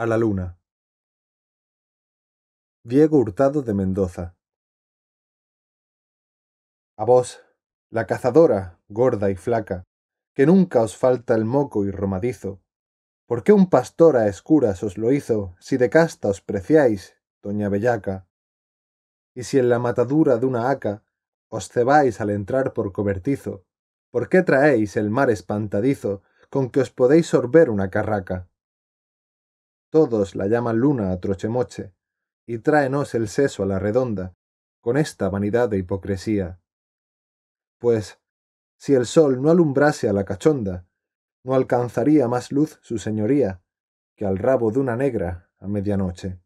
a la luna. Diego Hurtado de Mendoza. A vos, la cazadora, gorda y flaca, que nunca os falta el moco y romadizo, ¿por qué un pastor a escuras os lo hizo, si de casta os preciáis, doña bellaca? Y si en la matadura de una haca os cebáis al entrar por cobertizo, ¿por qué traéis el mar espantadizo con que os podéis sorber una carraca? todos la llaman luna a trochemoche, y tráenos el seso a la redonda, con esta vanidad de hipocresía. Pues, si el sol no alumbrase a la cachonda, no alcanzaría más luz su señoría que al rabo de una negra a medianoche.